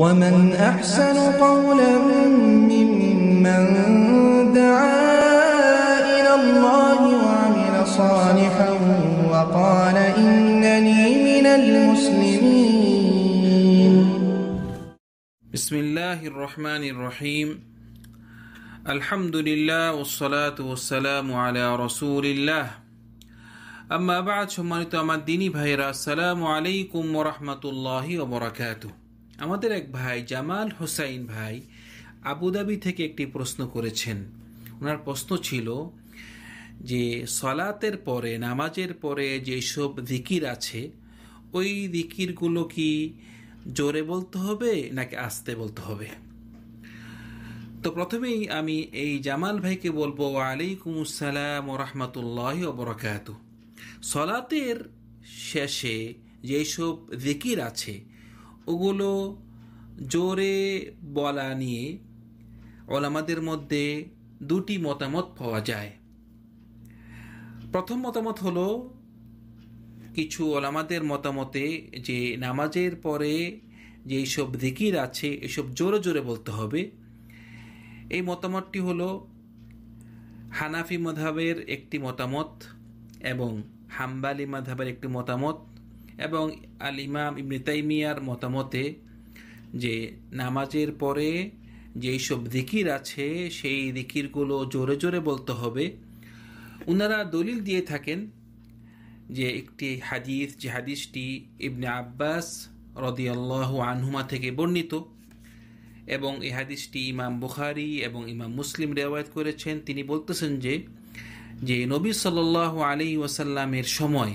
ومن أحسن قولا ممن دعا إلى الله وعمل صالحا وقال إنني من المسلمين بسم الله الرحمن الرحيم الحمد لله والصلاة والسلام على رسول الله أما بعد شمالتو أمد ديني بهيرا السلام عليكم ورحمة الله وبركاته আমাদের এক ভাই জামাল হোসাইন ভাই আবুধাবি থেকে একটি প্রশ্ন করেছেন ওনার প্রশ্ন ছিল যে সলাতের পরে নামাজের পরে যেসব দিকির আছে ওই দিকিরগুলো কি জোরে বলতে হবে নাকি আস্তে বলতে হবে তো প্রথমেই আমি এই জামাল ভাইকে বলবো ওয়ালাইকুম আসসালাম রহমতুল্লাহ সলাতের শেষে যেসব জিকির আছে ওগুলো জোরে বলা নিয়ে ওলামাদের মধ্যে দুটি মতামত পাওয়া যায় প্রথম মতামত হলো কিছু ওলামাদের মতামতে যে নামাজের পরে যে এইসব দিকির আছে এসব জোরে জোরে বলতে হবে এই মতামতটি হলো হানাফি মাধাবের একটি মতামত এবং হাম্বালি মাধাবের একটি মতামত এবং আল ইমাম ইবনে তাইমিয়ার মতামতে যে নামাজের পরে যেই সব দিকির আছে সেই দিকিরগুলো জোরে জোরে বলতে হবে ওনারা দলিল দিয়ে থাকেন যে একটি হাদিস যে হাদিসটি ইবনে আব্বাস রদিয়াল্লাহ আনহুমা থেকে বর্ণিত এবং এই হাদিসটি ইমাম বুখারি এবং ইমাম মুসলিম রেওয়ায়ত করেছেন তিনি বলতেছেন যে যে নবী সাল আলী ওয়াসাল্লামের সময়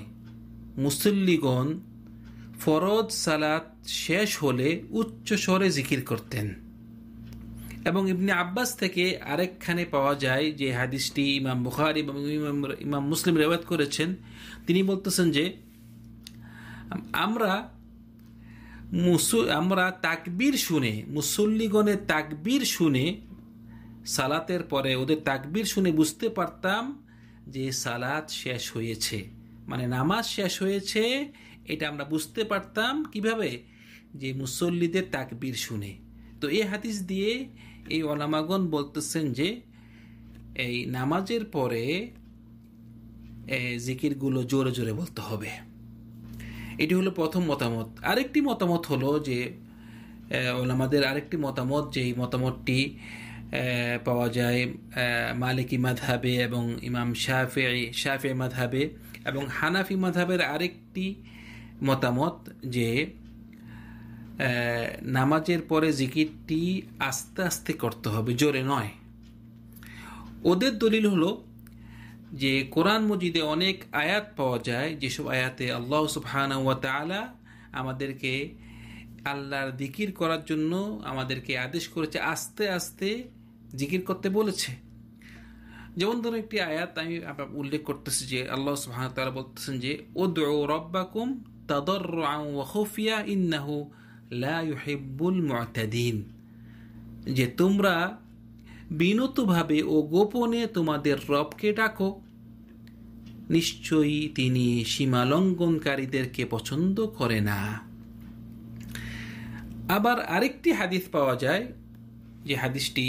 মুসল্লিগণ ফরজ সালাত শেষ হলে উচ্চ স্বরে জিকির করতেন এবং ইবনে আব্বাস থেকে আরেকখানে পাওয়া যায় যে হাদিসটি ইমাম মুখার এবং ইমাম ইমাম মুসলিম রেওয়াত করেছেন তিনি বলতেছেন যে আমরা মুসু আমরা তাকবির শুনে মুসল্লিগণের তাকবির শুনে সালাতের পরে ওদের তাকবির শুনে বুঝতে পারতাম যে সালাত শেষ হয়েছে মানে নামাজ শেষ হয়েছে এটা আমরা বুঝতে পারতাম কিভাবে যে মুসল্লিদের তাকবির শুনে তো এই হাদিস দিয়ে এই ওলামাগন বলতেছেন যে এই নামাজের পরে জিকিরগুলো জোরে জোরে বলতে হবে এটি হলো প্রথম মতামত আরেকটি মতামত হলো যে ওলামাদের আরেকটি মতামত যেই মতামতটি পাওয়া যায় মালিকি মাধাবে এবং ইমাম শাফি শাফি মাধাবে এবং হানাফি মাধাবের আরেকটি মতামত যে নামাজের পরে জিকিরটি আস্তে আস্তে করতে হবে জোরে নয় ওদের দলিল হলো যে কোরআন মজিদে অনেক আয়াত পাওয়া যায় যেসব আয়াতে আল্লাহ সুবহানা ওয়া তালা আমাদেরকে আল্লাহর দিকির করার জন্য আমাদেরকে আদেশ করেছে আস্তে আস্তে জিকির করতে বলেছে যেমন ধরুন একটি আয়াত আমি উল্লেখ করতেছি যে আল্লাহ সুহামতাল বলতেছেন যে ও রব্বাকুম তাদর খফিয়া ইন্নাহু লাহেবুল মতাদিন যে তোমরা বিনতভাবে ও গোপনে তোমাদের রবকে ডাকো নিশ্চয়ই তিনি সীমালঙ্ঘনকারীদেরকে পছন্দ করে না আবার আরেকটি হাদিস পাওয়া যায় যে হাদিসটি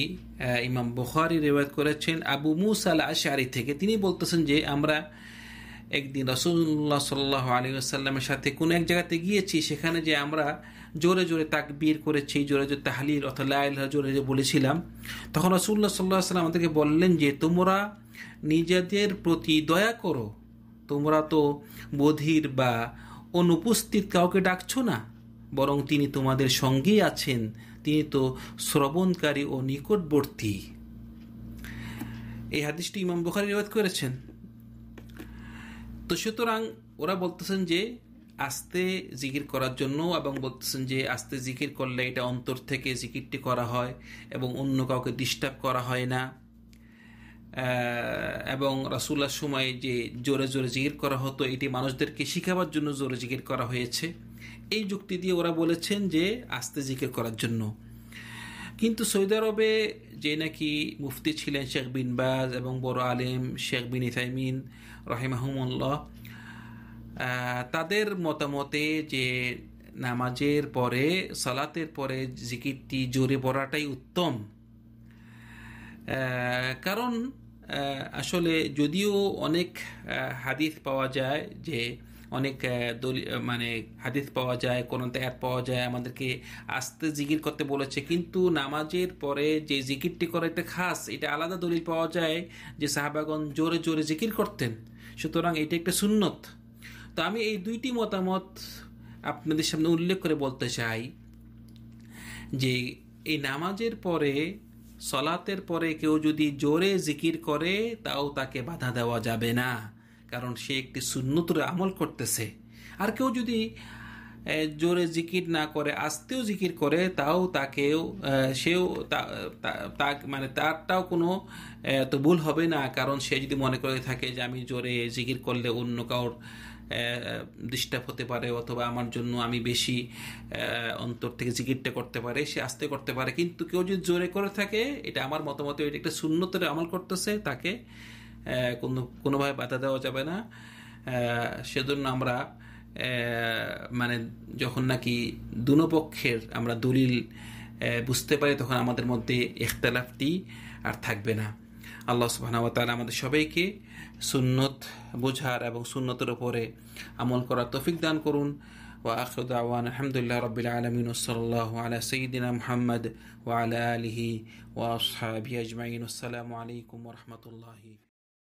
ইমাম বুখারি রেওয়ায়ত করেছেন আবু মুসাল আশারি থেকে তিনি বলতেছেন যে আমরা একদিন রসুল্লাহ সাল্লাহ আলী আসাল্লামের সাথে কোনো এক জায়গাতে গিয়েছি সেখানে যে আমরা জোরে জোরে তাকবির করেছি জোরে জোরে তাহালির অথবা জোরে জোরে বলেছিলাম তখন রসুল্লাহ সাল্লাহ সাল্লাম আমাদেরকে বললেন যে তোমরা নিজেদের প্রতি দয়া করো তোমরা তো বধির বা অনুপস্থিত কাউকে ডাকছো না বরং তিনি তোমাদের সঙ্গেই আছেন তিনি তো শ্রবণকারী ও নিকটবর্তী এই হাদিসটি ইমাম বুখারি রেবাদ করেছেন তো সুতরাং ওরা বলতেছেন যে আস্তে জিকির করার জন্য এবং বলতেছেন যে আস্তে জিকির করলে এটা অন্তর থেকে জিকিরটি করা হয় এবং অন্য কাউকে ডিস্টার্ব করা হয় না এবং রাসুল্লার সময় যে জোরে জোরে জিকির করা হতো এটি মানুষদেরকে শিখাবার জন্য জোরে জিকির করা হয়েছে এই যুক্তি দিয়ে ওরা বলেছেন যে আস্তে জিকির করার জন্য কিন্তু সৌদি আরবে যে নাকি মুফতি ছিলেন শেখ বিন বাজ এবং বড় আলেম শেখ বিন ইসাইমিন রহিমাহমুল্লাহ তাদের মতামতে যে নামাজের পরে সালাতের পরে জিকিরটি জোরে পড়াটাই উত্তম কারণ আসলে যদিও অনেক হাদিস পাওয়া যায় যে অনেক মানে হাদিস পাওয়া যায় কোনো ত্যাগ পাওয়া যায় আমাদেরকে আস্তে জিকির করতে বলেছে কিন্তু নামাজের পরে যে জিকিরটি করে এটা খাস এটা আলাদা দলিল পাওয়া যায় যে সাহাবাগন জোরে জোরে জিকির করতেন সুতরাং এটা একটা সুন্নত তো আমি এই দুইটি মতামত আপনাদের সামনে উল্লেখ করে বলতে চাই যে এই নামাজের পরে সলাতের পরে কেউ যদি জোরে জিকির করে তাও তাকে বাধা দেওয়া যাবে না কারণ সে একটি সুন্নতরে আমল করতেছে আর কেউ যদি জোরে জিকির না করে আস্তেও জিকির করে তাও তাকেও সেও তা মানে তারটাও কোনো তো ভুল হবে না কারণ সে যদি মনে করে থাকে যে আমি জোরে জিকির করলে অন্য কারোর ডিস্টার্ব হতে পারে অথবা আমার জন্য আমি বেশি অন্তর থেকে জিকিরটা করতে পারে সে আস্তে করতে পারে কিন্তু কেউ যদি জোরে করে থাকে এটা আমার মতামত এটা একটা শূন্যতরে আমল করতেছে তাকে কোনো কোনোভাবে বাধা দেওয়া যাবে না সেজন্য আমরা মানে যখন নাকি দুপক্ষের আমরা দলিল বুঝতে পারি তখন আমাদের মধ্যে ইখতলাফটি আর থাকবে না আল্লাহ সুবাহানাওয়া তালা আমাদের সবাইকে সুন্নত বোঝার এবং সুন্নতের ওপরে আমল করার তফিক দান করুন ও আখরুদ আওয়ান আলহামদুলিল্লাহ রবিল আলমিন সাল্লাহ আলা সঈদিনা মোহাম্মদ ও আলা আলহি ওয়া আজমাইন আসসালামু আলাইকুম রহমতুল্লাহি